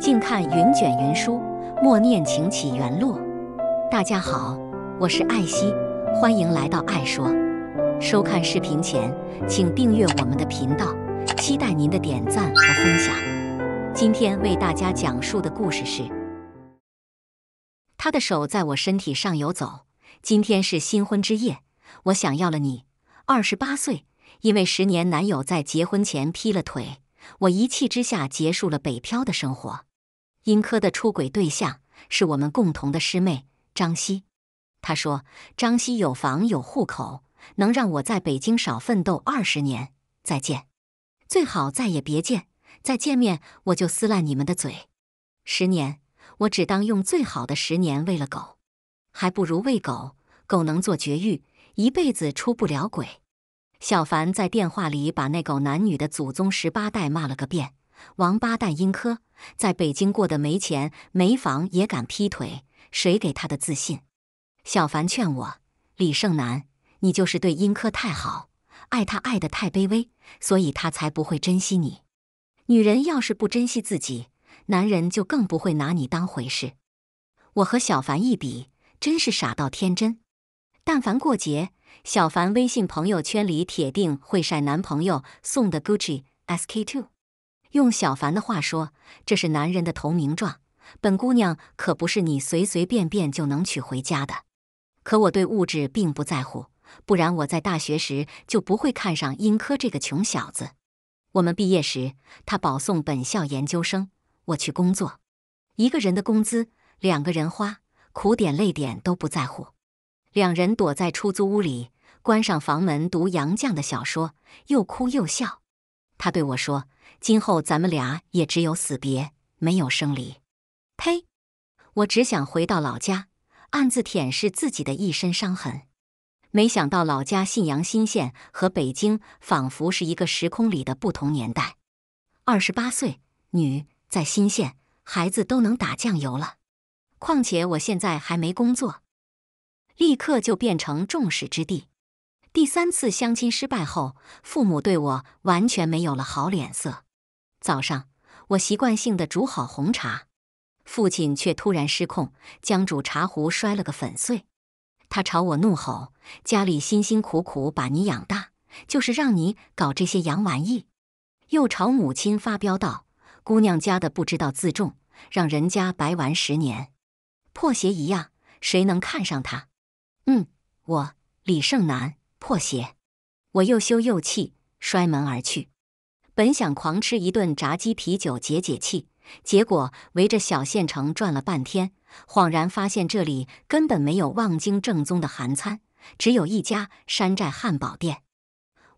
静看云卷云舒，默念情起缘落。大家好，我是艾希，欢迎来到爱说。收看视频前，请订阅我们的频道，期待您的点赞和分享。今天为大家讲述的故事是：他的手在我身体上游走。今天是新婚之夜，我想要了你。二十八岁，因为十年男友在结婚前劈了腿，我一气之下结束了北漂的生活。殷科的出轨对象是我们共同的师妹张希，他说：“张希有房有户口，能让我在北京少奋斗二十年。”再见，最好再也别见，再见面我就撕烂你们的嘴。十年，我只当用最好的十年喂了狗，还不如喂狗，狗能做绝育，一辈子出不了轨。小凡在电话里把那狗男女的祖宗十八代骂了个遍。王八蛋，殷科在北京过得没钱没房，也敢劈腿，谁给他的自信？小凡劝我：“李胜男，你就是对殷科太好，爱他爱得太卑微，所以他才不会珍惜你。女人要是不珍惜自己，男人就更不会拿你当回事。”我和小凡一比，真是傻到天真。但凡过节，小凡微信朋友圈里铁定会晒男朋友送的 Gucci S K Two。用小凡的话说，这是男人的投名状。本姑娘可不是你随随便便就能娶回家的。可我对物质并不在乎，不然我在大学时就不会看上殷科这个穷小子。我们毕业时，他保送本校研究生，我去工作，一个人的工资两个人花，苦点累点都不在乎。两人躲在出租屋里，关上房门，读杨绛的小说，又哭又笑。他对我说：“今后咱们俩也只有死别，没有生离。”呸！我只想回到老家，暗自舔舐自己的一身伤痕。没想到老家信阳新县和北京仿佛是一个时空里的不同年代。二十八岁，女，在新县，孩子都能打酱油了。况且我现在还没工作，立刻就变成众矢之的。第三次相亲失败后，父母对我完全没有了好脸色。早上，我习惯性的煮好红茶，父亲却突然失控，将煮茶壶摔了个粉碎。他朝我怒吼：“家里辛辛苦苦把你养大，就是让你搞这些洋玩意。”又朝母亲发飙道：“姑娘家的不知道自重，让人家白玩十年，破鞋一样，谁能看上他？”嗯，我李胜男。破鞋，我又羞又气，摔门而去。本想狂吃一顿炸鸡啤酒解解气，结果围着小县城转了半天，恍然发现这里根本没有望京正宗的韩餐，只有一家山寨汉堡店。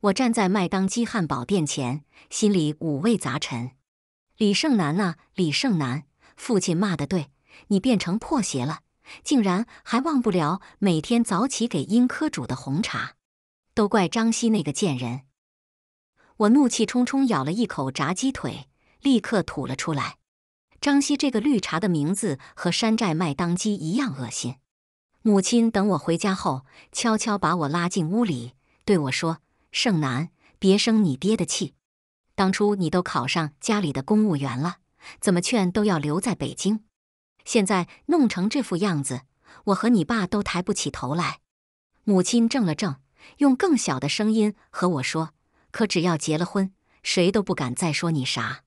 我站在麦当基汉堡店前，心里五味杂陈。李胜男啊，李胜男，父亲骂的对，你变成破鞋了，竟然还忘不了每天早起给英科煮的红茶。都怪张希那个贱人！我怒气冲冲咬了一口炸鸡腿，立刻吐了出来。张希这个绿茶的名字和山寨麦当鸡一样恶心。母亲等我回家后，悄悄把我拉进屋里，对我说：“胜男，别生你爹的气。当初你都考上家里的公务员了，怎么劝都要留在北京。现在弄成这副样子，我和你爸都抬不起头来。”母亲怔了怔，用更小的声音和我说：“可只要结了婚，谁都不敢再说你啥。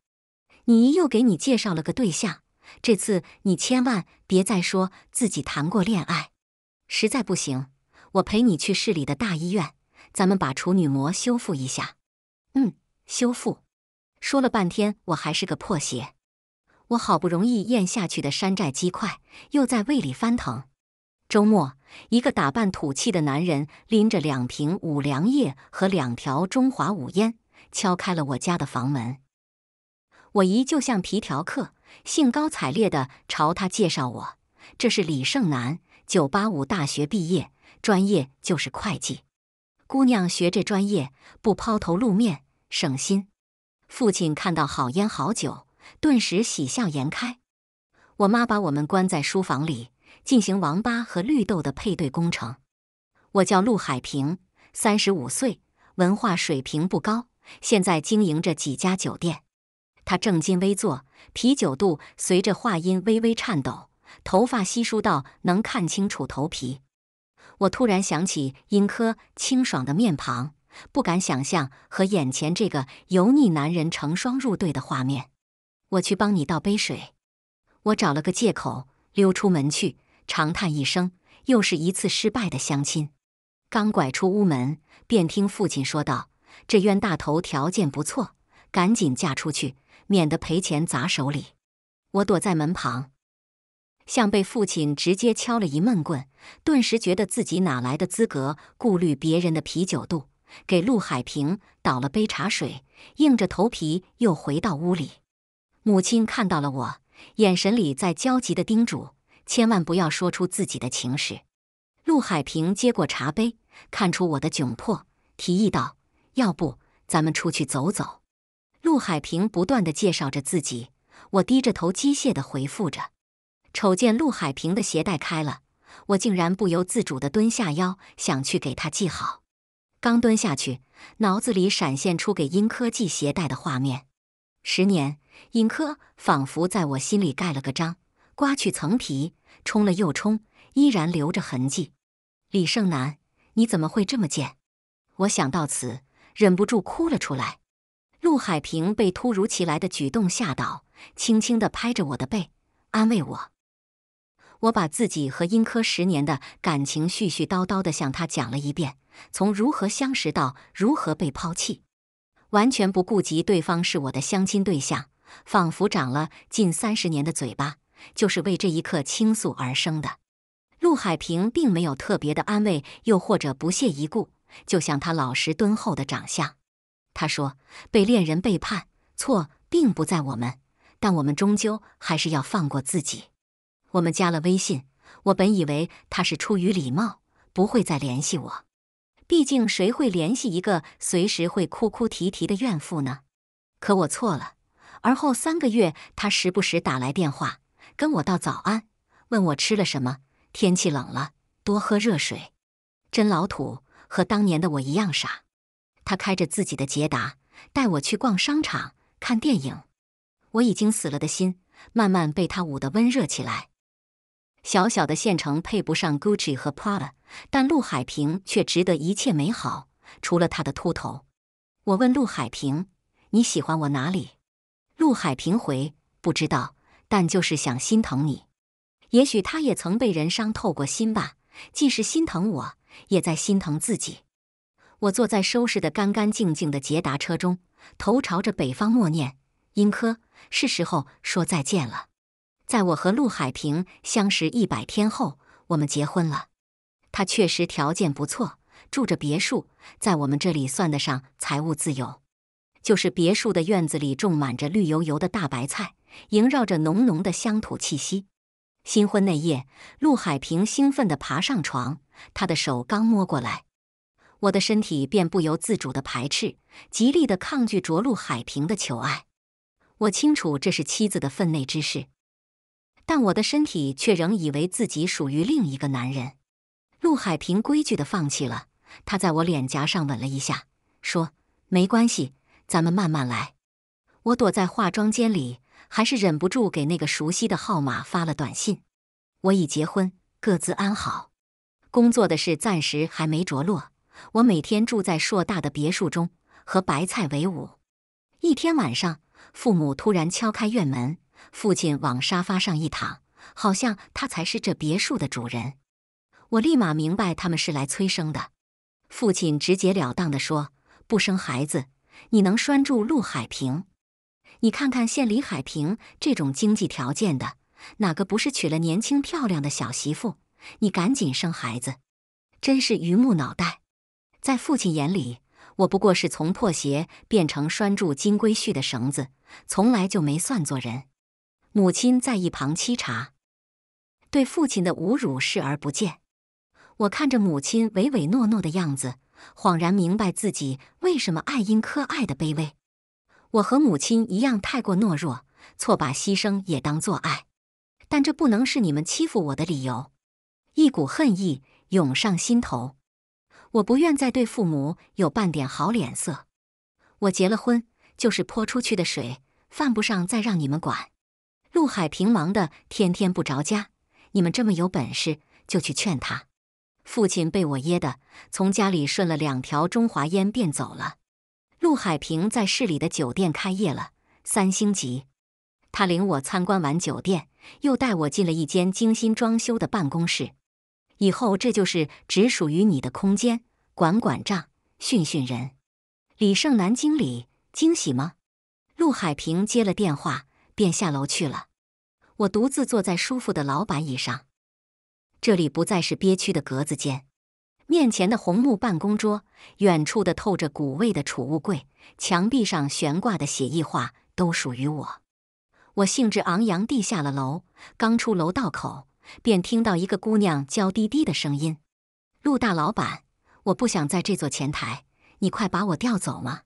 你姨又给你介绍了个对象，这次你千万别再说自己谈过恋爱。实在不行，我陪你去市里的大医院，咱们把处女膜修复一下。”嗯，修复。说了半天，我还是个破鞋。我好不容易咽下去的山寨鸡块，又在胃里翻腾。周末，一个打扮土气的男人拎着两瓶五粮液和两条中华五烟，敲开了我家的房门。我姨就像皮条客，兴高采烈的朝他介绍我：“这是李胜男，九八五大学毕业，专业就是会计。姑娘学这专业不抛头露面，省心。”父亲看到好烟好酒，顿时喜笑颜开。我妈把我们关在书房里。进行王八和绿豆的配对工程。我叫陆海平，三十五岁，文化水平不高，现在经营着几家酒店。他正襟危坐，啤酒肚随着话音微微颤抖，头发稀疏到能看清楚头皮。我突然想起英柯清爽的面庞，不敢想象和眼前这个油腻男人成双入对的画面。我去帮你倒杯水。我找了个借口溜出门去。长叹一声，又是一次失败的相亲。刚拐出屋门，便听父亲说道：“这冤大头条件不错，赶紧嫁出去，免得赔钱砸手里。”我躲在门旁，像被父亲直接敲了一闷棍，顿时觉得自己哪来的资格顾虑别人的啤酒肚。给陆海平倒了杯茶水，硬着头皮又回到屋里。母亲看到了我，眼神里在焦急的叮嘱。千万不要说出自己的情史。陆海平接过茶杯，看出我的窘迫，提议道：“要不咱们出去走走？”陆海平不断的介绍着自己，我低着头机械的回复着。瞅见陆海平的鞋带开了，我竟然不由自主的蹲下腰，想去给他系好。刚蹲下去，脑子里闪现出给殷科系鞋带的画面。十年，尹科仿佛在我心里盖了个章。刮去层皮，冲了又冲，依然留着痕迹。李胜男，你怎么会这么贱？我想到此，忍不住哭了出来。陆海平被突如其来的举动吓倒，轻轻的拍着我的背，安慰我。我把自己和殷柯十年的感情絮絮叨叨的向他讲了一遍，从如何相识到如何被抛弃，完全不顾及对方是我的相亲对象，仿佛长了近三十年的嘴巴。就是为这一刻倾诉而生的。陆海平并没有特别的安慰，又或者不屑一顾，就像他老实敦厚的长相。他说：“被恋人背叛，错并不在我们，但我们终究还是要放过自己。”我们加了微信，我本以为他是出于礼貌，不会再联系我。毕竟谁会联系一个随时会哭哭啼啼的怨妇呢？可我错了。而后三个月，他时不时打来电话。跟我道早安，问我吃了什么，天气冷了，多喝热水。真老土，和当年的我一样傻。他开着自己的捷达，带我去逛商场、看电影。我已经死了的心，慢慢被他捂得温热起来。小小的县城配不上 Gucci 和 Prada，但陆海平却值得一切美好，除了他的秃头。我问陆海平：“你喜欢我哪里？”陆海平回：“不知道。”但就是想心疼你，也许他也曾被人伤透过心吧。既是心疼我，也在心疼自己。我坐在收拾的干干净净的捷达车中，头朝着北方默念：“英科，是时候说再见了。”在我和陆海平相识一百天后，我们结婚了。他确实条件不错，住着别墅，在我们这里算得上财务自由。就是别墅的院子里种满着绿油油的大白菜。萦绕着浓浓的乡土气息。新婚那夜，陆海平兴奋地爬上床，他的手刚摸过来，我的身体便不由自主地排斥，极力地抗拒着陆海平的求爱。我清楚这是妻子的分内之事，但我的身体却仍以为自己属于另一个男人。陆海平规矩地放弃了，他在我脸颊上吻了一下，说：“没关系，咱们慢慢来。”我躲在化妆间里。还是忍不住给那个熟悉的号码发了短信：“我已结婚，各自安好。工作的事暂时还没着落。我每天住在硕大的别墅中，和白菜为伍。一天晚上，父母突然敲开院门，父亲往沙发上一躺，好像他才是这别墅的主人。我立马明白他们是来催生的。父亲直截了当地说：不生孩子，你能拴住陆海平？”你看看，县李海平这种经济条件的，哪个不是娶了年轻漂亮的小媳妇？你赶紧生孩子，真是榆木脑袋！在父亲眼里，我不过是从破鞋变成拴住金龟婿的绳子，从来就没算做人。母亲在一旁沏茶，对父亲的侮辱视而不见。我看着母亲唯唯诺诺的样子，恍然明白自己为什么爱因科爱的卑微。我和母亲一样太过懦弱，错把牺牲也当作爱，但这不能是你们欺负我的理由。一股恨意涌上心头，我不愿再对父母有半点好脸色。我结了婚，就是泼出去的水，犯不上再让你们管。陆海平忙的天天不着家，你们这么有本事，就去劝他。父亲被我噎的，从家里顺了两条中华烟便走了。陆海平在市里的酒店开业了，三星级。他领我参观完酒店，又带我进了一间精心装修的办公室。以后这就是只属于你的空间，管管账，训训人。李胜男经理，惊喜吗？陆海平接了电话，便下楼去了。我独自坐在舒服的老板椅上，这里不再是憋屈的格子间。面前的红木办公桌，远处的透着古味的储物柜，墙壁上悬挂的写意画，都属于我。我兴致昂扬地下了楼，刚出楼道口，便听到一个姑娘娇滴滴的声音：“陆大老板，我不想在这座前台，你快把我调走吗？”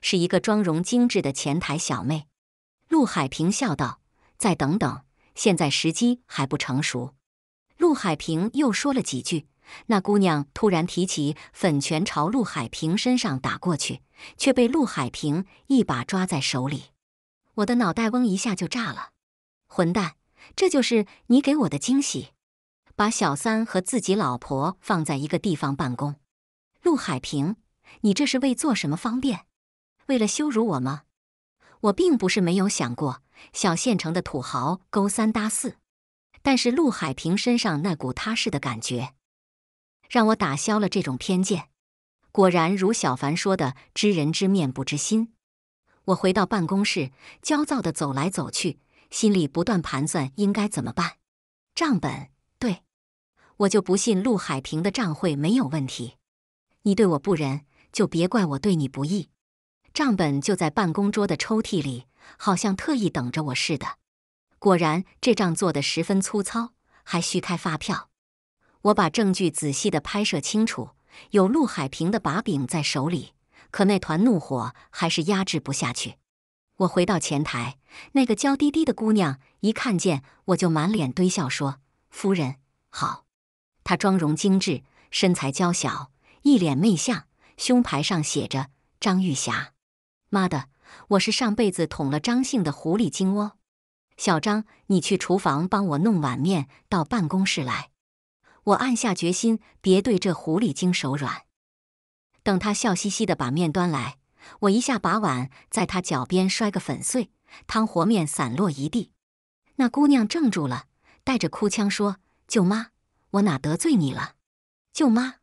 是一个妆容精致的前台小妹。陆海平笑道：“再等等，现在时机还不成熟。”陆海平又说了几句。那姑娘突然提起粉拳朝陆海平身上打过去，却被陆海平一把抓在手里。我的脑袋嗡一下就炸了！混蛋，这就是你给我的惊喜？把小三和自己老婆放在一个地方办公，陆海平，你这是为做什么方便？为了羞辱我吗？我并不是没有想过小县城的土豪勾三搭四，但是陆海平身上那股踏实的感觉。让我打消了这种偏见，果然如小凡说的“知人知面不知心”。我回到办公室，焦躁地走来走去，心里不断盘算应该怎么办。账本，对，我就不信陆海平的账会没有问题。你对我不仁，就别怪我对你不义。账本就在办公桌的抽屉里，好像特意等着我似的。果然，这账做的十分粗糙，还虚开发票。我把证据仔细的拍摄清楚，有陆海平的把柄在手里，可那团怒火还是压制不下去。我回到前台，那个娇滴滴的姑娘一看见我就满脸堆笑说：“夫人好。”她妆容精致，身材娇小，一脸媚相，胸牌上写着“张玉霞”。妈的，我是上辈子捅了张姓的狐狸精哦！小张，你去厨房帮我弄碗面到办公室来。我暗下决心，别对这狐狸精手软。等她笑嘻嘻的把面端来，我一下把碗在她脚边摔个粉碎，汤和面散落一地。那姑娘怔住了，带着哭腔说：“舅妈，我哪得罪你了？”“舅妈，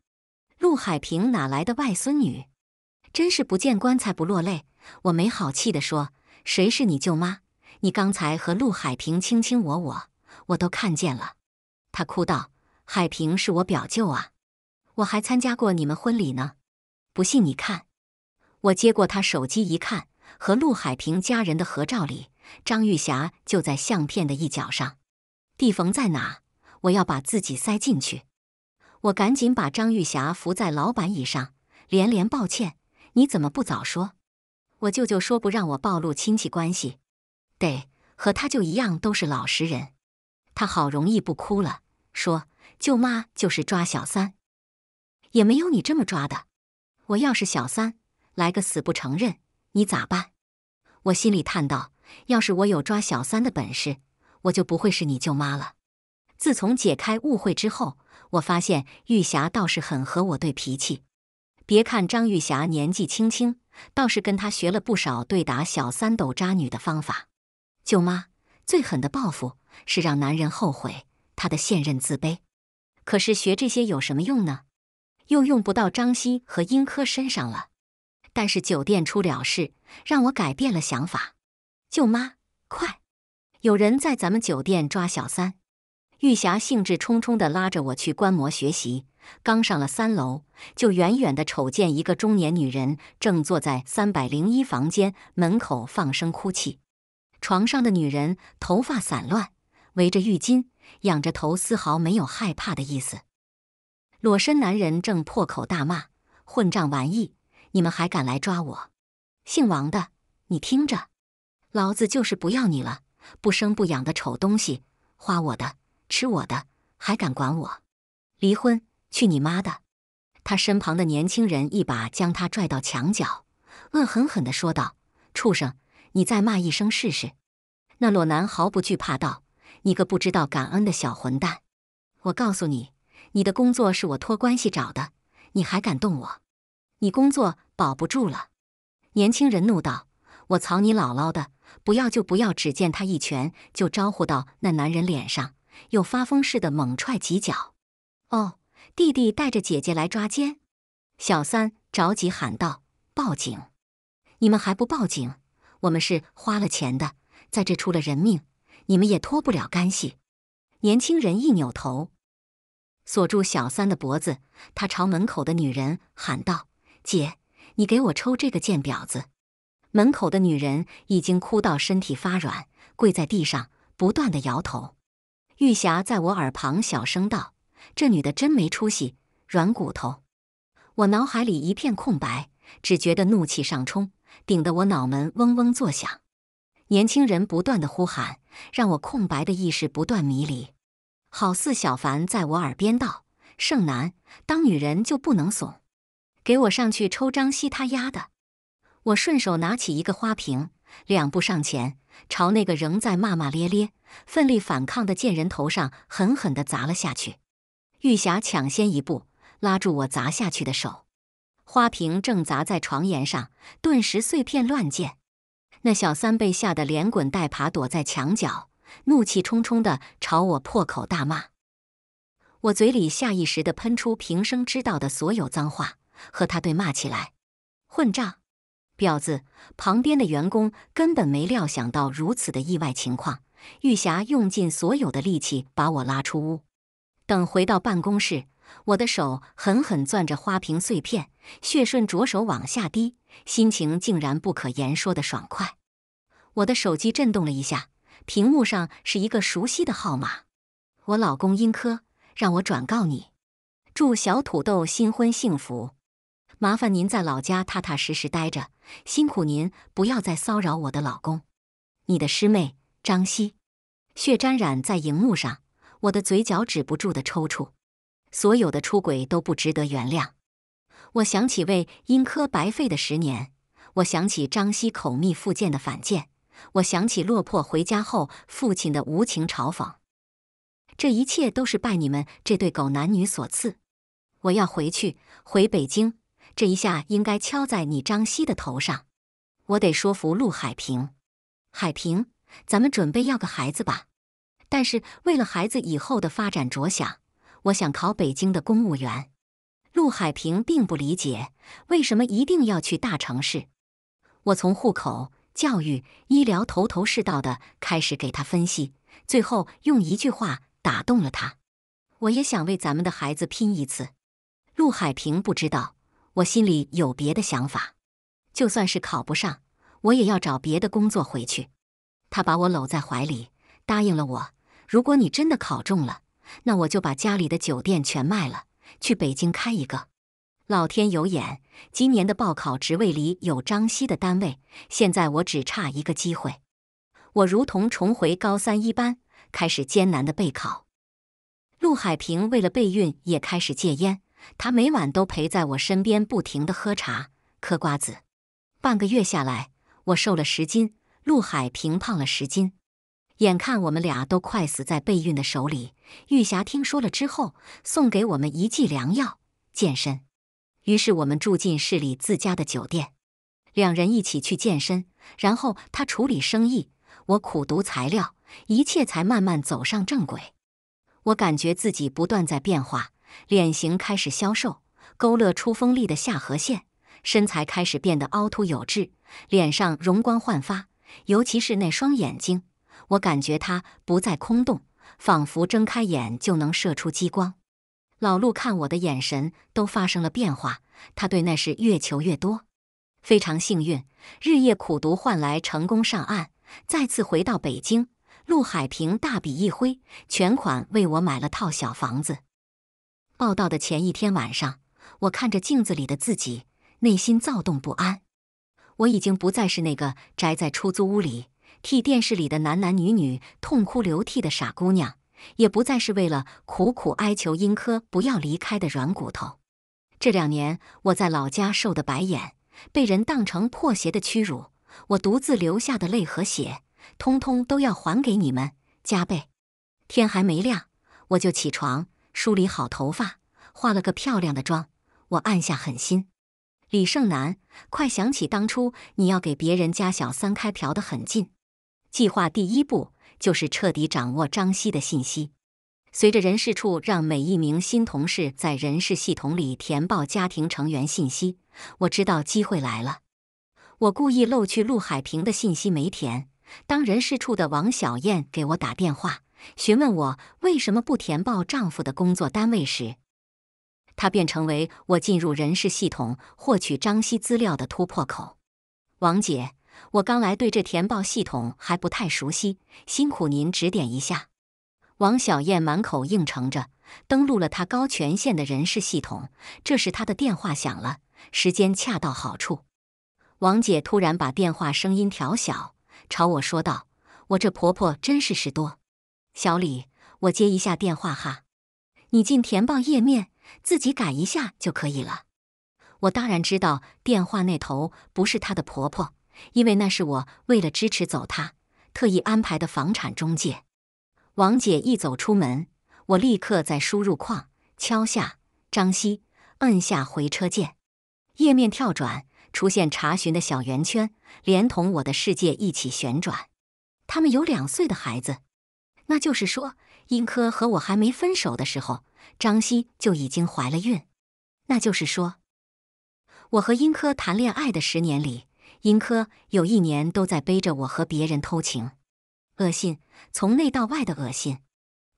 陆海平哪来的外孙女？真是不见棺材不落泪。”我没好气的说：“谁是你舅妈？你刚才和陆海平卿卿我我，我都看见了。”她哭道。海平是我表舅啊，我还参加过你们婚礼呢，不信你看。我接过他手机一看，和陆海平家人的合照里，张玉霞就在相片的一角上。地缝在哪？我要把自己塞进去。我赶紧把张玉霞扶在老板椅上，连连抱歉。你怎么不早说？我舅舅说不让我暴露亲戚关系，得和他舅一样都是老实人。他好容易不哭了，说。舅妈就是抓小三，也没有你这么抓的。我要是小三，来个死不承认，你咋办？我心里叹道：要是我有抓小三的本事，我就不会是你舅妈了。自从解开误会之后，我发现玉霞倒是很和我对脾气。别看张玉霞年纪轻轻，倒是跟她学了不少对打小三、斗渣女的方法。舅妈最狠的报复是让男人后悔她的现任自卑。可是学这些有什么用呢？又用不到张希和英科身上了。但是酒店出了事，让我改变了想法。舅妈，快！有人在咱们酒店抓小三。玉霞兴致冲冲地拉着我去观摩学习。刚上了三楼，就远远地瞅见一个中年女人正坐在三百零一房间门口放声哭泣。床上的女人头发散乱。围着浴巾，仰着头，丝毫没有害怕的意思。裸身男人正破口大骂：“混账玩意！你们还敢来抓我？姓王的，你听着，老子就是不要你了！不生不养的丑东西，花我的，吃我的，还敢管我？离婚，去你妈的！”他身旁的年轻人一把将他拽到墙角，恶狠狠地说道：“畜生，你再骂一声试试！”那裸男毫不惧怕道。你个不知道感恩的小混蛋！我告诉你，你的工作是我托关系找的，你还敢动我？你工作保不住了！年轻人怒道：“我操你姥姥的！不要就不要！”只见他一拳就招呼到那男人脸上，又发疯似的猛踹几脚。哦，弟弟带着姐姐来抓奸？小三着急喊道：“报警！你们还不报警？我们是花了钱的，在这出了人命。”你们也脱不了干系。年轻人一扭头，锁住小三的脖子，他朝门口的女人喊道：“姐，你给我抽这个贱婊子！”门口的女人已经哭到身体发软，跪在地上，不断的摇头。玉霞在我耳旁小声道：“这女的真没出息，软骨头。”我脑海里一片空白，只觉得怒气上冲，顶得我脑门嗡嗡作响。年轻人不断的呼喊，让我空白的意识不断迷离，好似小凡在我耳边道：“胜男，当女人就不能怂，给我上去抽张吸他丫的！”我顺手拿起一个花瓶，两步上前，朝那个仍在骂骂咧咧、奋力反抗的贱人头上狠狠的砸了下去。玉霞抢先一步拉住我砸下去的手，花瓶正砸在床沿上，顿时碎片乱溅。那小三被吓得连滚带爬，躲在墙角，怒气冲冲地朝我破口大骂。我嘴里下意识地喷出平生知道的所有脏话，和他对骂起来：“混账，婊子！”旁边的员工根本没料想到如此的意外情况。玉霞用尽所有的力气把我拉出屋。等回到办公室，我的手狠狠攥着花瓶碎片。血顺着手往下滴，心情竟然不可言说的爽快。我的手机震动了一下，屏幕上是一个熟悉的号码，我老公英科让我转告你，祝小土豆新婚幸福。麻烦您在老家踏踏实实待着，辛苦您不要再骚扰我的老公。你的师妹张希，血沾染在荧幕上，我的嘴角止不住的抽搐。所有的出轨都不值得原谅。我想起为殷科白费的十年，我想起张希口蜜腹剑的反贱，我想起落魄回家后父亲的无情嘲讽，这一切都是拜你们这对狗男女所赐。我要回去，回北京，这一下应该敲在你张希的头上。我得说服陆海平，海平，咱们准备要个孩子吧。但是为了孩子以后的发展着想，我想考北京的公务员。陆海平并不理解为什么一定要去大城市。我从户口、教育、医疗头头是道的开始给他分析，最后用一句话打动了他。我也想为咱们的孩子拼一次。陆海平不知道我心里有别的想法，就算是考不上，我也要找别的工作回去。他把我搂在怀里，答应了我：如果你真的考中了，那我就把家里的酒店全卖了。去北京开一个。老天有眼，今年的报考职位里有张希的单位。现在我只差一个机会。我如同重回高三一般，开始艰难的备考。陆海平为了备孕也开始戒烟，他每晚都陪在我身边，不停的喝茶、嗑瓜子。半个月下来，我瘦了十斤，陆海平胖了十斤。眼看我们俩都快死在备孕的手里，玉霞听说了之后，送给我们一剂良药——健身。于是我们住进市里自家的酒店，两人一起去健身。然后他处理生意，我苦读材料，一切才慢慢走上正轨。我感觉自己不断在变化，脸型开始消瘦，勾勒出锋利的下颌线；身材开始变得凹凸有致，脸上容光焕发，尤其是那双眼睛。我感觉它不再空洞，仿佛睁开眼就能射出激光。老陆看我的眼神都发生了变化，他对那是越求越多。非常幸运，日夜苦读换来成功上岸，再次回到北京。陆海平大笔一挥，全款为我买了套小房子。报道的前一天晚上，我看着镜子里的自己，内心躁动不安。我已经不再是那个宅在出租屋里。替电视里的男男女女痛哭流涕的傻姑娘，也不再是为了苦苦哀求英科不要离开的软骨头。这两年我在老家受的白眼，被人当成破鞋的屈辱，我独自流下的泪和血，通通都要还给你们，加倍。天还没亮，我就起床，梳理好头发，化了个漂亮的妆。我按下狠心，李胜男，快想起当初你要给别人家小三开瓢的狠劲。计划第一步就是彻底掌握张希的信息。随着人事处让每一名新同事在人事系统里填报家庭成员信息，我知道机会来了。我故意漏去陆海平的信息没填。当人事处的王小燕给我打电话询问我为什么不填报丈夫的工作单位时，她便成为我进入人事系统获取张希资料的突破口。王姐。我刚来，对这填报系统还不太熟悉，辛苦您指点一下。王小燕满口应承着，登录了她高权限的人事系统。这时她的电话响了，时间恰到好处。王姐突然把电话声音调小，朝我说道：“我这婆婆真是事多。”小李，我接一下电话哈。你进填报页面，自己改一下就可以了。我当然知道电话那头不是她的婆婆。因为那是我为了支持走他特意安排的房产中介。王姐一走出门，我立刻在输入框敲下“张希”，按下回车键，页面跳转，出现查询的小圆圈，连同我的世界一起旋转。他们有两岁的孩子，那就是说，英科和我还没分手的时候，张希就已经怀了孕。那就是说，我和英科谈恋爱的十年里。英科有一年都在背着我和别人偷情，恶心，从内到外的恶心。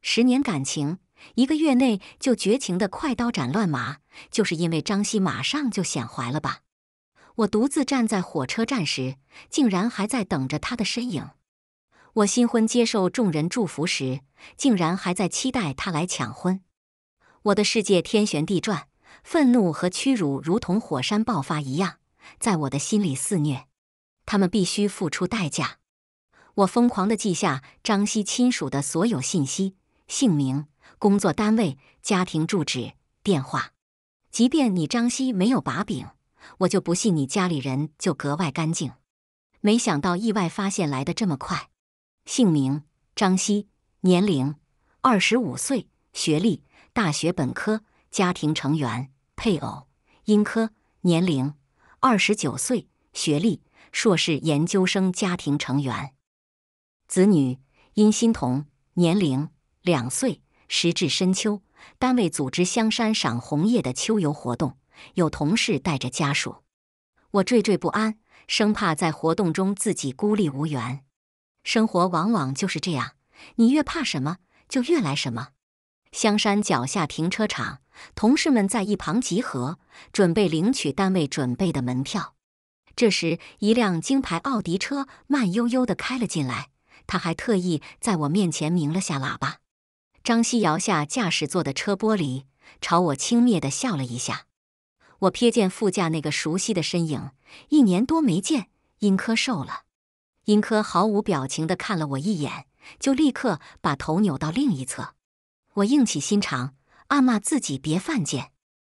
十年感情，一个月内就绝情的快刀斩乱麻，就是因为张希马上就显怀了吧？我独自站在火车站时，竟然还在等着他的身影。我新婚接受众人祝福时，竟然还在期待他来抢婚。我的世界天旋地转，愤怒和屈辱如同火山爆发一样。在我的心里肆虐，他们必须付出代价。我疯狂的记下张希亲属的所有信息：姓名、工作单位、家庭住址、电话。即便你张希没有把柄，我就不信你家里人就格外干净。没想到意外发现来的这么快。姓名：张希，年龄：二十五岁，学历：大学本科。家庭成员：配偶，英科，年龄。二十九岁，学历硕士研究生，家庭成员，子女殷欣彤，年龄两岁。时至深秋，单位组织香山赏红叶的秋游活动，有同事带着家属。我惴惴不安，生怕在活动中自己孤立无援。生活往往就是这样，你越怕什么，就越来什么。香山脚下停车场，同事们在一旁集合，准备领取单位准备的门票。这时，一辆金牌奥迪车慢悠悠的开了进来，他还特意在我面前鸣了下喇叭。张西摇下驾驶座的车玻璃，朝我轻蔑的笑了一下。我瞥见副驾那个熟悉的身影，一年多没见，殷科瘦了。殷科毫无表情的看了我一眼，就立刻把头扭到另一侧。我硬起心肠，暗骂自己别犯贱。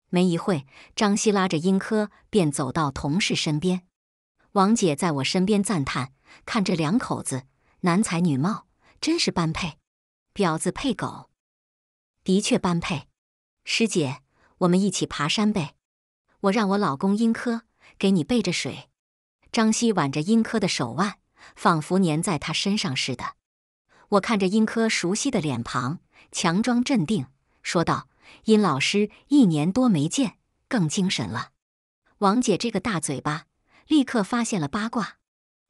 没一会张希拉着英柯便走到同事身边。王姐在我身边赞叹：“看这两口子，男才女貌，真是般配。婊子配狗，的确般配。”师姐，我们一起爬山呗。我让我老公英柯给你备着水。张希挽着英柯的手腕，仿佛粘在他身上似的。我看着英柯熟悉的脸庞。强装镇定，说道：“殷老师一年多没见，更精神了。”王姐这个大嘴巴立刻发现了八卦：“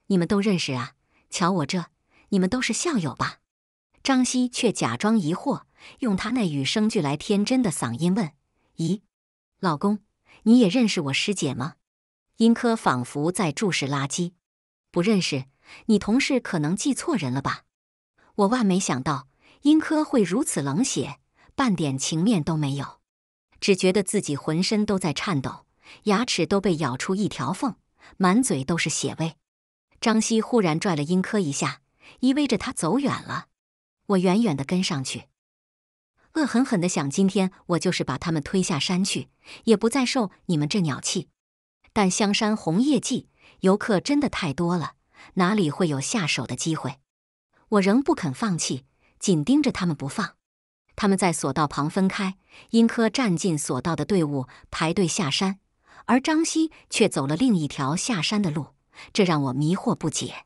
你们都认识啊？瞧我这，你们都是校友吧？”张希却假装疑惑，用他那与生俱来天真的嗓音问：“咦，老公，你也认识我师姐吗？”殷科仿佛在注视垃圾：“不认识，你同事可能记错人了吧？”我万没想到。殷柯会如此冷血，半点情面都没有，只觉得自己浑身都在颤抖，牙齿都被咬出一条缝，满嘴都是血味。张希忽然拽了殷柯一下，依偎着他走远了。我远远的跟上去，恶狠狠的想：今天我就是把他们推下山去，也不再受你们这鸟气。但香山红叶季，游客真的太多了，哪里会有下手的机会？我仍不肯放弃。紧盯着他们不放，他们在索道旁分开。殷柯站进索道的队伍排队下山，而张希却走了另一条下山的路，这让我迷惑不解。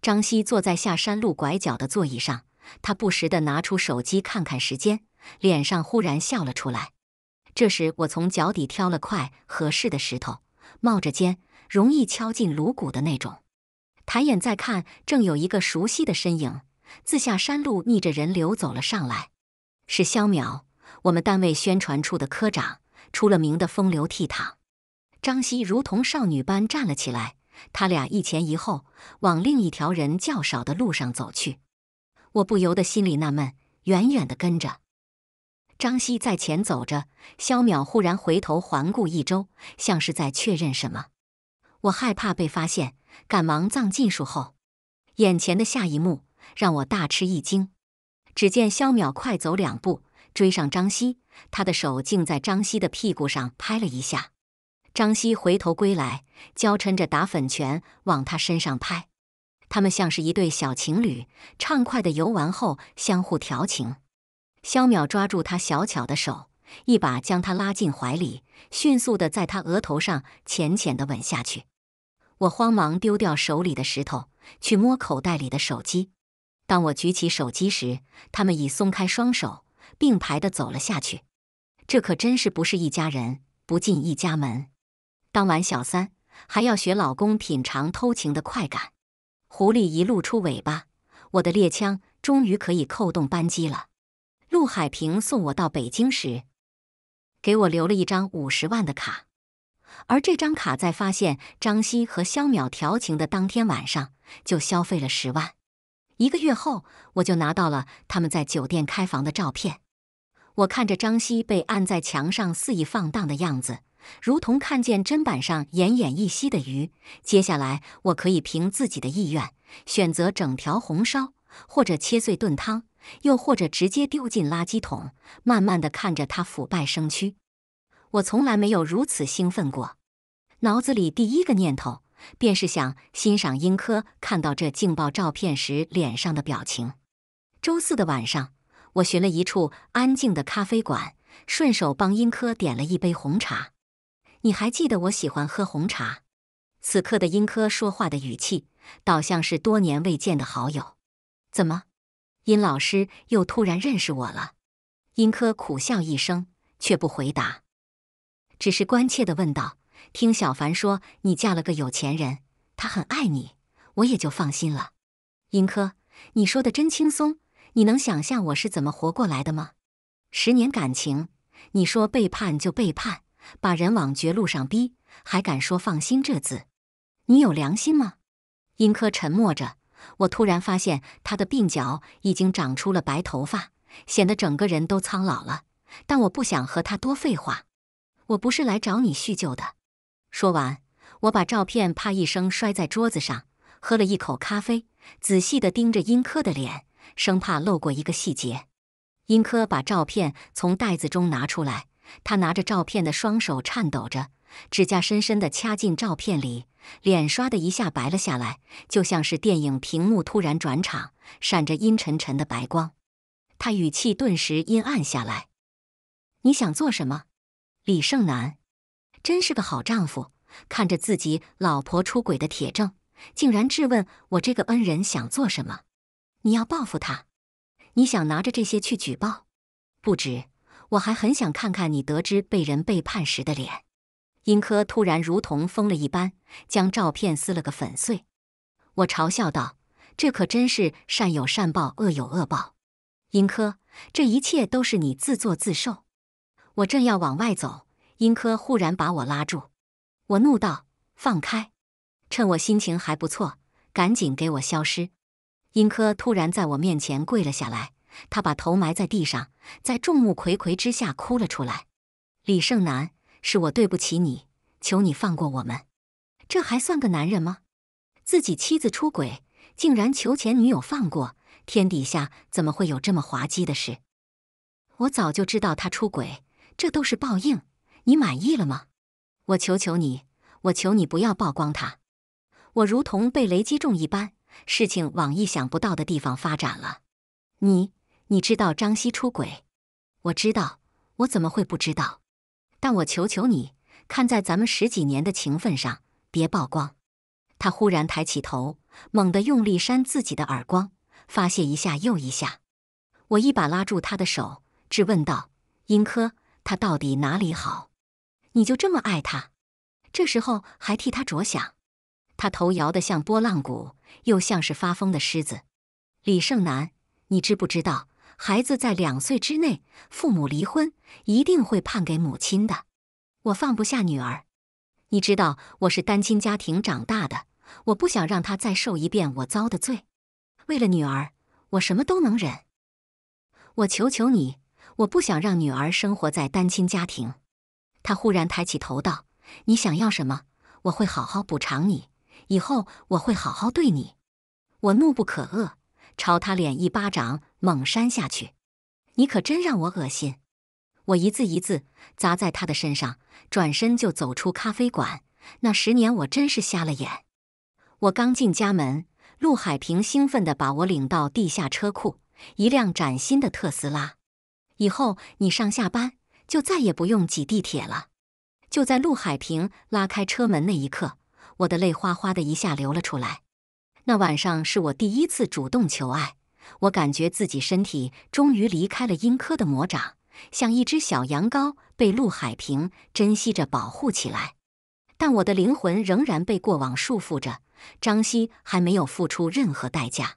张希坐在下山路拐角的座椅上，他不时地拿出手机看看时间，脸上忽然笑了出来。这时，我从脚底挑了块合适的石头，冒着尖，容易敲进颅骨的那种。抬眼再看，正有一个熟悉的身影。自下山路，逆着人流走了上来，是萧淼，我们单位宣传处的科长，出了名的风流倜傥。张希如同少女般站了起来，他俩一前一后往另一条人较少的路上走去。我不由得心里纳闷，远远的跟着张希在前走着，萧淼忽然回头环顾一周，像是在确认什么。我害怕被发现，赶忙藏进树后。眼前的下一幕。让我大吃一惊，只见萧淼快走两步追上张希，他的手竟在张希的屁股上拍了一下。张希回头归来，娇嗔着打粉拳往他身上拍。他们像是一对小情侣，畅快的游玩后相互调情。萧淼抓住他小巧的手，一把将他拉进怀里，迅速的在他额头上浅浅的吻下去。我慌忙丢掉手里的石头，去摸口袋里的手机。当我举起手机时，他们已松开双手，并排的走了下去。这可真是不是一家人，不进一家门。当晚，小三还要学老公品尝偷情的快感。狐狸一露出尾巴，我的猎枪终于可以扣动扳机了。陆海平送我到北京时，给我留了一张五十万的卡，而这张卡在发现张希和肖淼调情的当天晚上就消费了十万。一个月后，我就拿到了他们在酒店开房的照片。我看着张希被按在墙上肆意放荡的样子，如同看见砧板上奄奄一息的鱼。接下来，我可以凭自己的意愿选择整条红烧，或者切碎炖汤，又或者直接丢进垃圾桶，慢慢的看着它腐败生蛆。我从来没有如此兴奋过，脑子里第一个念头。便是想欣赏英科看到这劲爆照片时脸上的表情。周四的晚上，我寻了一处安静的咖啡馆，顺手帮英科点了一杯红茶。你还记得我喜欢喝红茶？此刻的英科说话的语气，倒像是多年未见的好友。怎么，殷老师又突然认识我了？英科苦笑一声，却不回答，只是关切地问道。听小凡说，你嫁了个有钱人，他很爱你，我也就放心了。英科，你说的真轻松，你能想象我是怎么活过来的吗？十年感情，你说背叛就背叛，把人往绝路上逼，还敢说放心这字，你有良心吗？英科沉默着，我突然发现他的鬓角已经长出了白头发，显得整个人都苍老了。但我不想和他多废话，我不是来找你叙旧的。说完，我把照片啪一声摔在桌子上，喝了一口咖啡，仔细地盯着英柯的脸，生怕漏过一个细节。英柯把照片从袋子中拿出来，他拿着照片的双手颤抖着，指甲深深地掐进照片里，脸唰的一下白了下来，就像是电影屏幕突然转场，闪着阴沉沉的白光。他语气顿时阴暗下来：“你想做什么，李胜男？”真是个好丈夫，看着自己老婆出轨的铁证，竟然质问我这个恩人想做什么？你要报复他？你想拿着这些去举报？不止，我还很想看看你得知被人背叛时的脸。殷科突然如同疯了一般，将照片撕了个粉碎。我嘲笑道：“这可真是善有善报，恶有恶报。”殷科，这一切都是你自作自受。我正要往外走。英科忽然把我拉住，我怒道：“放开！趁我心情还不错，赶紧给我消失！”英科突然在我面前跪了下来，他把头埋在地上，在众目睽睽之下哭了出来。“李胜男，是我对不起你，求你放过我们！这还算个男人吗？自己妻子出轨，竟然求前女友放过，天底下怎么会有这么滑稽的事？我早就知道他出轨，这都是报应。”你满意了吗？我求求你，我求你不要曝光他！我如同被雷击中一般，事情往意想不到的地方发展了。你，你知道张希出轨？我知道，我怎么会不知道？但我求求你，看在咱们十几年的情分上，别曝光！他忽然抬起头，猛地用力扇自己的耳光，发泄一下又一下。我一把拉住他的手，质问道：“英科，他到底哪里好？”你就这么爱他？这时候还替他着想？他头摇得像拨浪鼓，又像是发疯的狮子。李胜男，你知不知道，孩子在两岁之内，父母离婚一定会判给母亲的。我放不下女儿，你知道我是单亲家庭长大的，我不想让他再受一遍我遭的罪。为了女儿，我什么都能忍。我求求你，我不想让女儿生活在单亲家庭。他忽然抬起头道：“你想要什么？我会好好补偿你。以后我会好好对你。”我怒不可遏，朝他脸一巴掌猛扇下去。你可真让我恶心！我一字一字砸在他的身上，转身就走出咖啡馆。那十年我真是瞎了眼。我刚进家门，陆海平兴奋地把我领到地下车库，一辆崭新的特斯拉。以后你上下班。就再也不用挤地铁了。就在陆海平拉开车门那一刻，我的泪哗哗的一下流了出来。那晚上是我第一次主动求爱，我感觉自己身体终于离开了英科的魔掌，像一只小羊羔被陆海平珍惜着保护起来。但我的灵魂仍然被过往束缚着。张希还没有付出任何代价。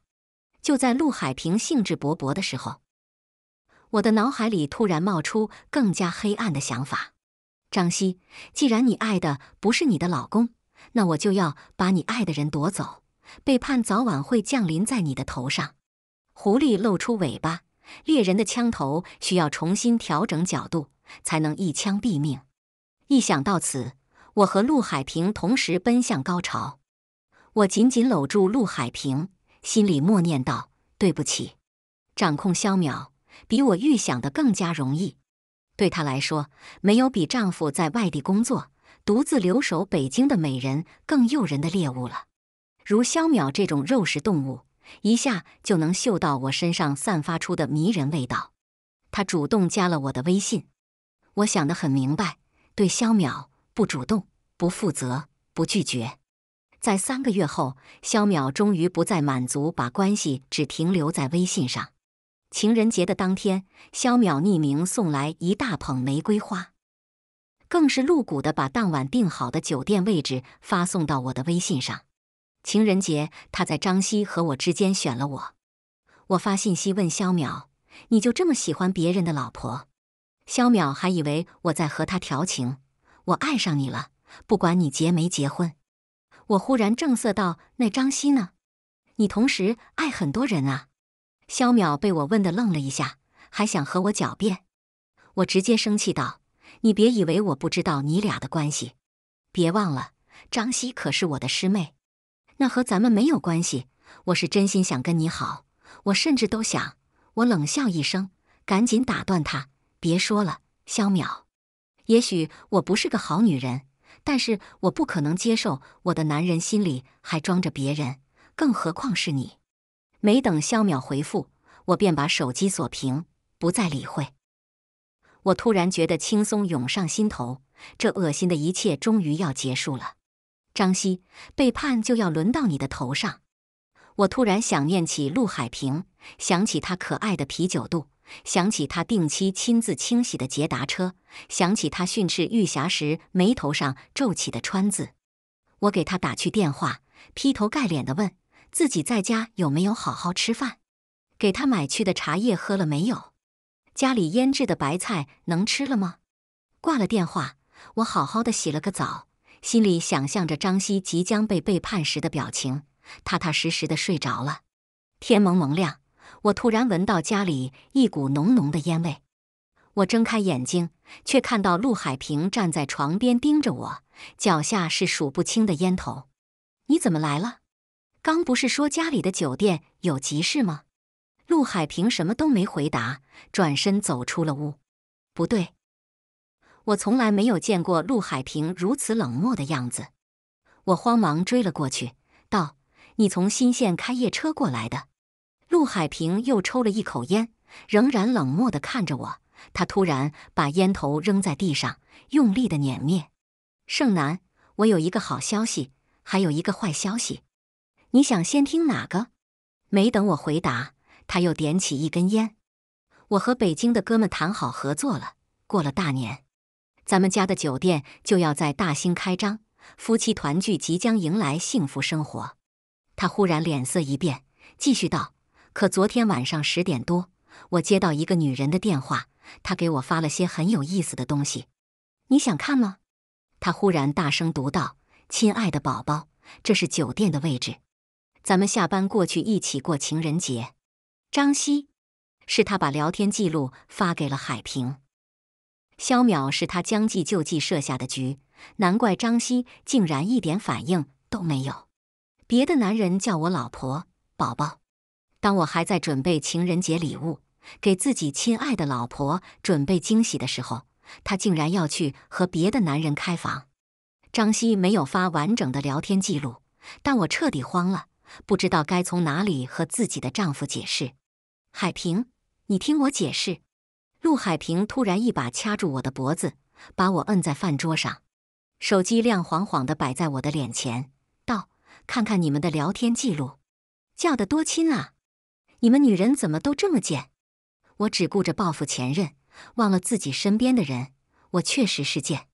就在陆海平兴致勃勃的时候。我的脑海里突然冒出更加黑暗的想法，张希，既然你爱的不是你的老公，那我就要把你爱的人夺走。背叛早晚会降临在你的头上。狐狸露出尾巴，猎人的枪头需要重新调整角度，才能一枪毙命。一想到此，我和陆海平同时奔向高潮。我紧紧搂住陆海平，心里默念道：“对不起。”掌控萧淼。比我预想的更加容易，对她来说，没有比丈夫在外地工作、独自留守北京的美人更诱人的猎物了。如肖淼这种肉食动物，一下就能嗅到我身上散发出的迷人味道。她主动加了我的微信，我想得很明白：对肖淼，不主动、不负责、不拒绝。在三个月后，肖淼终于不再满足把关系只停留在微信上。情人节的当天，肖淼匿名送来一大捧玫瑰花，更是露骨的把当晚订好的酒店位置发送到我的微信上。情人节，他在张希和我之间选了我。我发信息问肖淼：“你就这么喜欢别人的老婆？”肖淼还以为我在和他调情。我爱上你了，不管你结没结婚。我忽然正色道：“那张希呢？你同时爱很多人啊？”萧淼被我问的愣了一下，还想和我狡辩，我直接生气道：“你别以为我不知道你俩的关系，别忘了张希可是我的师妹，那和咱们没有关系。我是真心想跟你好，我甚至都想……”我冷笑一声，赶紧打断他：“别说了，萧淼。也许我不是个好女人，但是我不可能接受我的男人心里还装着别人，更何况是你。”没等萧淼回复，我便把手机锁屏，不再理会。我突然觉得轻松涌上心头，这恶心的一切终于要结束了。张希，背叛就要轮到你的头上！我突然想念起陆海平，想起他可爱的啤酒肚，想起他定期亲自清洗的捷达车，想起他训斥玉霞时眉头上皱起的川字。我给他打去电话，劈头盖脸的问。自己在家有没有好好吃饭？给他买去的茶叶喝了没有？家里腌制的白菜能吃了吗？挂了电话，我好好的洗了个澡，心里想象着张希即将被背叛时的表情，踏踏实实的睡着了。天蒙蒙亮，我突然闻到家里一股浓浓的烟味，我睁开眼睛，却看到陆海平站在床边盯着我，脚下是数不清的烟头。你怎么来了？刚不是说家里的酒店有急事吗？陆海平什么都没回答，转身走出了屋。不对，我从来没有见过陆海平如此冷漠的样子。我慌忙追了过去，道：“你从新县开夜车过来的？”陆海平又抽了一口烟，仍然冷漠地看着我。他突然把烟头扔在地上，用力地碾灭。盛楠，我有一个好消息，还有一个坏消息。你想先听哪个？没等我回答，他又点起一根烟。我和北京的哥们谈好合作了，过了大年，咱们家的酒店就要在大兴开张，夫妻团聚，即将迎来幸福生活。他忽然脸色一变，继续道：“可昨天晚上十点多，我接到一个女人的电话，她给我发了些很有意思的东西。你想看吗？”他忽然大声读道：“亲爱的宝宝，这是酒店的位置。”咱们下班过去一起过情人节。张希，是他把聊天记录发给了海平。肖淼是他将计就计设下的局，难怪张希竟然一点反应都没有。别的男人叫我老婆、宝宝，当我还在准备情人节礼物，给自己亲爱的老婆准备惊喜的时候，他竟然要去和别的男人开房。张希没有发完整的聊天记录，但我彻底慌了。不知道该从哪里和自己的丈夫解释，海平，你听我解释。陆海平突然一把掐住我的脖子，把我摁在饭桌上，手机亮晃晃的摆在我的脸前，道：“看看你们的聊天记录，叫得多亲啊！你们女人怎么都这么贱？我只顾着报复前任，忘了自己身边的人，我确实是贱。”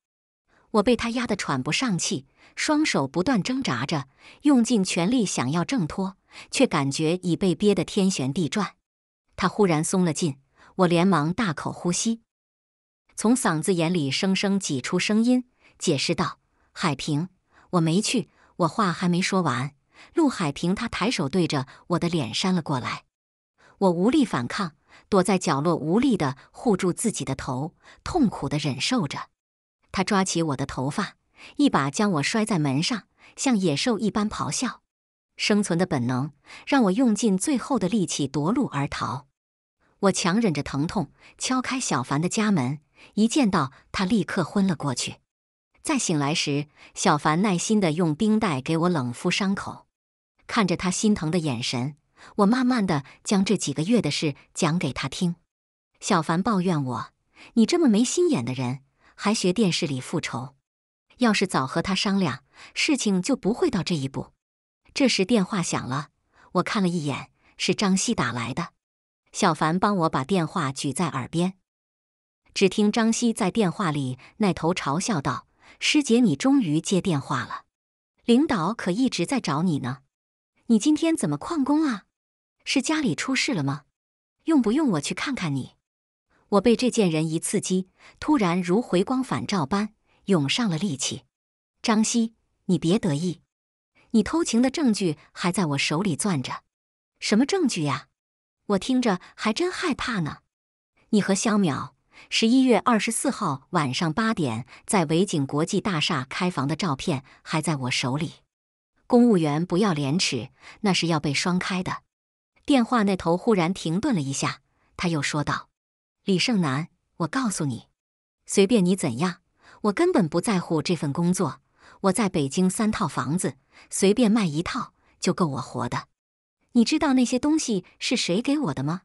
我被他压得喘不上气，双手不断挣扎着，用尽全力想要挣脱，却感觉已被憋得天旋地转。他忽然松了劲，我连忙大口呼吸，从嗓子眼里生生挤出声音，解释道：“海平，我没去。”我话还没说完，陆海平他抬手对着我的脸扇了过来，我无力反抗，躲在角落无力地护住自己的头，痛苦地忍受着。他抓起我的头发，一把将我摔在门上，像野兽一般咆哮。生存的本能让我用尽最后的力气夺路而逃。我强忍着疼痛，敲开小凡的家门，一见到他，立刻昏了过去。再醒来时，小凡耐心地用冰袋给我冷敷伤口。看着他心疼的眼神，我慢慢地将这几个月的事讲给他听。小凡抱怨我：“你这么没心眼的人。”还学电视里复仇，要是早和他商量，事情就不会到这一步。这时电话响了，我看了一眼，是张希打来的。小凡帮我把电话举在耳边，只听张希在电话里那头嘲笑道：“师姐，你终于接电话了，领导可一直在找你呢。你今天怎么旷工啊？是家里出事了吗？用不用我去看看你？”我被这贱人一刺激，突然如回光返照般涌上了力气。张希，你别得意，你偷情的证据还在我手里攥着。什么证据呀？我听着还真害怕呢。你和萧淼十一月二十四号晚上八点在维景国际大厦开房的照片还在我手里。公务员不要廉耻，那是要被双开的。电话那头忽然停顿了一下，他又说道。李胜男，我告诉你，随便你怎样，我根本不在乎这份工作。我在北京三套房子，随便卖一套就够我活的。你知道那些东西是谁给我的吗？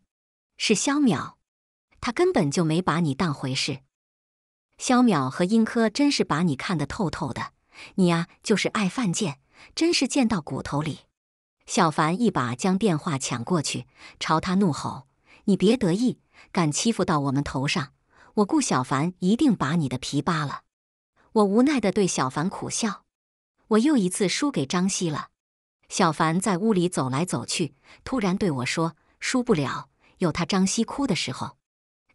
是肖淼，他根本就没把你当回事。肖淼和殷科真是把你看得透透的，你呀就是爱犯贱，真是贱到骨头里。小凡一把将电话抢过去，朝他怒吼：“你别得意！”敢欺负到我们头上，我顾小凡一定把你的皮扒了。我无奈地对小凡苦笑，我又一次输给张希了。小凡在屋里走来走去，突然对我说：“输不了，有他张希哭的时候，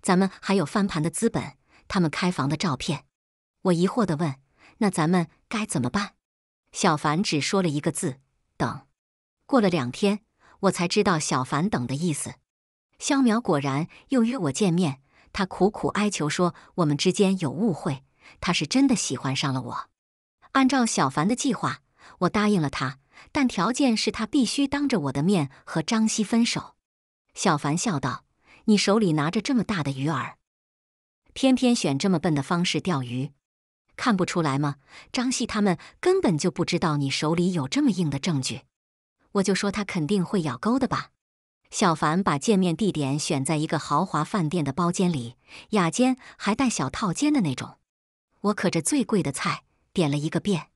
咱们还有翻盘的资本。”他们开房的照片。我疑惑地问：“那咱们该怎么办？”小凡只说了一个字：“等。”过了两天，我才知道小凡“等”的意思。肖淼果然又约我见面，他苦苦哀求说：“我们之间有误会，他是真的喜欢上了我。”按照小凡的计划，我答应了他，但条件是他必须当着我的面和张希分手。小凡笑道：“你手里拿着这么大的鱼饵，偏偏选这么笨的方式钓鱼，看不出来吗？张希他们根本就不知道你手里有这么硬的证据，我就说他肯定会咬钩的吧。”小凡把见面地点选在一个豪华饭店的包间里，雅间还带小套间的那种。我可着最贵的菜点了一个遍。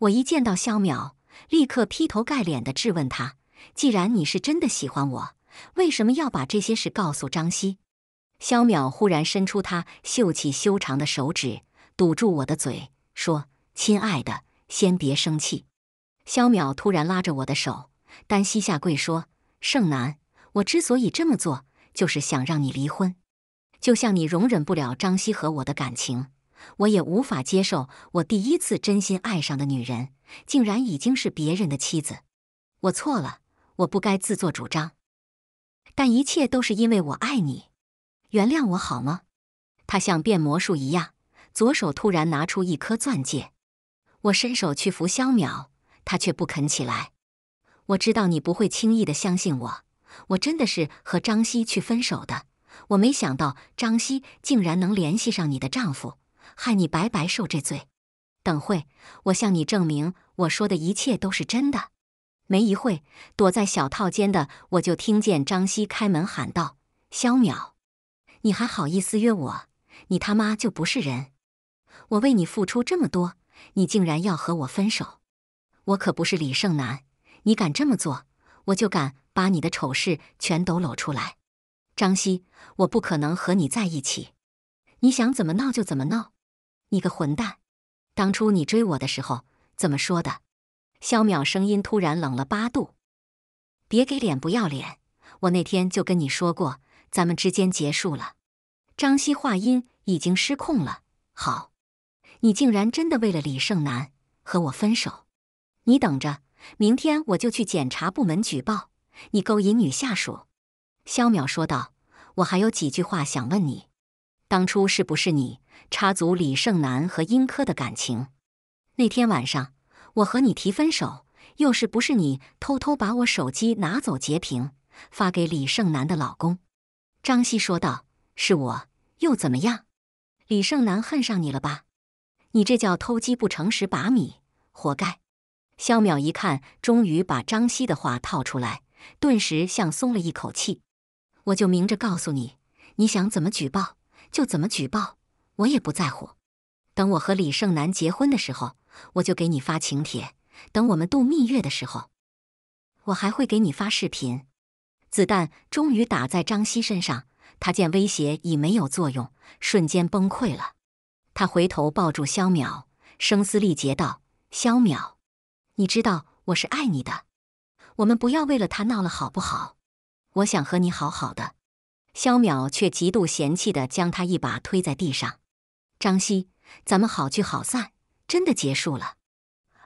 我一见到萧淼，立刻劈头盖脸地质问她：“既然你是真的喜欢我，为什么要把这些事告诉张希？”萧淼忽然伸出他秀气修长的手指，堵住我的嘴，说：“亲爱的，先别生气。”萧淼突然拉着我的手，单膝下跪说。盛楠，我之所以这么做，就是想让你离婚。就像你容忍不了张希和我的感情，我也无法接受。我第一次真心爱上的女人，竟然已经是别人的妻子。我错了，我不该自作主张。但一切都是因为我爱你，原谅我好吗？他像变魔术一样，左手突然拿出一颗钻戒，我伸手去扶萧淼，他却不肯起来。我知道你不会轻易的相信我，我真的是和张希去分手的。我没想到张希竟然能联系上你的丈夫，害你白白受这罪。等会，我向你证明我说的一切都是真的。没一会，躲在小套间的我就听见张希开门喊道：“肖淼，你还好意思约我？你他妈就不是人！我为你付出这么多，你竟然要和我分手！我可不是李胜男。”你敢这么做，我就敢把你的丑事全都搂出来。张希，我不可能和你在一起，你想怎么闹就怎么闹。你个混蛋，当初你追我的时候怎么说的？萧淼声音突然冷了八度，别给脸不要脸，我那天就跟你说过，咱们之间结束了。张希话音已经失控了，好，你竟然真的为了李胜男和我分手，你等着。明天我就去检察部门举报你勾引女下属。”肖淼说道，“我还有几句话想问你：当初是不是你插足李胜男和殷科的感情？那天晚上我和你提分手，又是不是你偷偷把我手机拿走截屏发给李胜男的老公？”张希说道，“是我，又怎么样？李胜男恨上你了吧？你这叫偷鸡不成蚀把米，活该。”萧淼一看，终于把张希的话套出来，顿时像松了一口气。我就明着告诉你，你想怎么举报就怎么举报，我也不在乎。等我和李胜男结婚的时候，我就给你发请帖；等我们度蜜月的时候，我还会给你发视频。子弹终于打在张希身上，他见威胁已没有作用，瞬间崩溃了。他回头抱住萧淼，声嘶力竭道：“萧淼！”你知道我是爱你的，我们不要为了他闹了，好不好？我想和你好好的。萧淼却极度嫌弃地将他一把推在地上。张希，咱们好聚好散，真的结束了。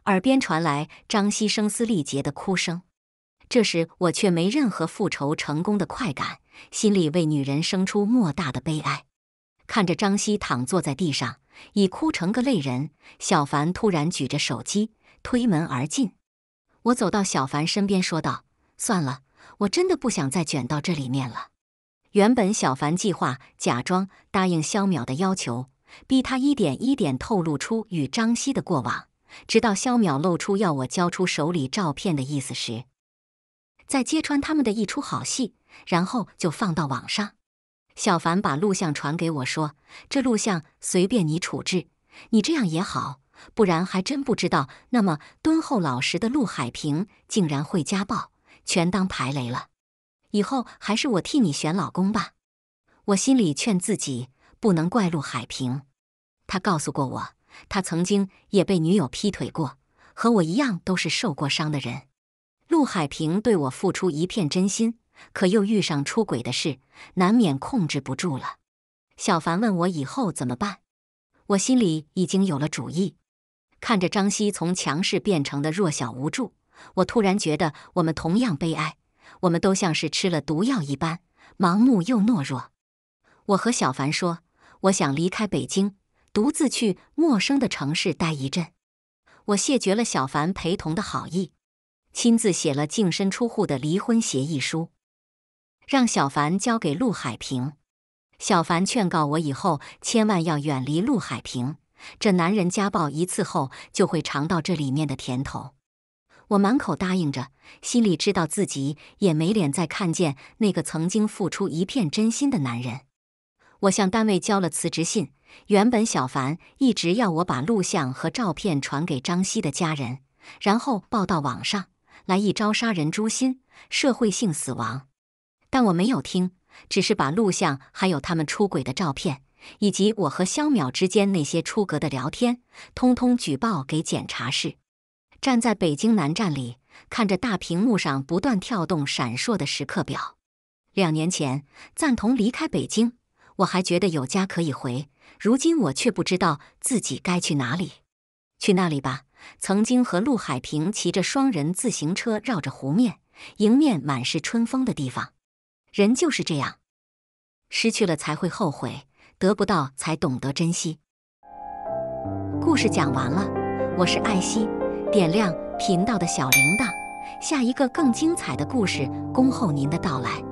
耳边传来张希声嘶力竭的哭声。这时我却没任何复仇成功的快感，心里为女人生出莫大的悲哀。看着张希躺坐在地上，已哭成个泪人。小凡突然举着手机。推门而进，我走到小凡身边，说道：“算了，我真的不想再卷到这里面了。”原本小凡计划假装答应肖淼的要求，逼他一点一点透露出与张希的过往，直到肖淼露出要我交出手里照片的意思时，再揭穿他们的一出好戏，然后就放到网上。小凡把录像传给我，说：“这录像随便你处置，你这样也好。”不然还真不知道，那么敦厚老实的陆海平竟然会家暴，全当排雷了。以后还是我替你选老公吧。我心里劝自己，不能怪陆海平。他告诉过我，他曾经也被女友劈腿过，和我一样都是受过伤的人。陆海平对我付出一片真心，可又遇上出轨的事，难免控制不住了。小凡问我以后怎么办，我心里已经有了主意。看着张希从强势变成的弱小无助，我突然觉得我们同样悲哀，我们都像是吃了毒药一般，盲目又懦弱。我和小凡说，我想离开北京，独自去陌生的城市待一阵。我谢绝了小凡陪同的好意，亲自写了净身出户的离婚协议书，让小凡交给陆海平。小凡劝告我以后千万要远离陆海平。这男人家暴一次后，就会尝到这里面的甜头。我满口答应着，心里知道自己也没脸再看见那个曾经付出一片真心的男人。我向单位交了辞职信。原本小凡一直要我把录像和照片传给张希的家人，然后报到网上来一招杀人诛心，社会性死亡。但我没有听，只是把录像还有他们出轨的照片。以及我和肖淼之间那些出格的聊天，通通举报给检察室。站在北京南站里，看着大屏幕上不断跳动、闪烁的时刻表。两年前赞同离开北京，我还觉得有家可以回；如今我却不知道自己该去哪里。去那里吧，曾经和陆海平骑着双人自行车绕着湖面，迎面满是春风的地方。人就是这样，失去了才会后悔。得不到才懂得珍惜。故事讲完了，我是艾希，点亮频道的小铃铛，下一个更精彩的故事恭候您的到来。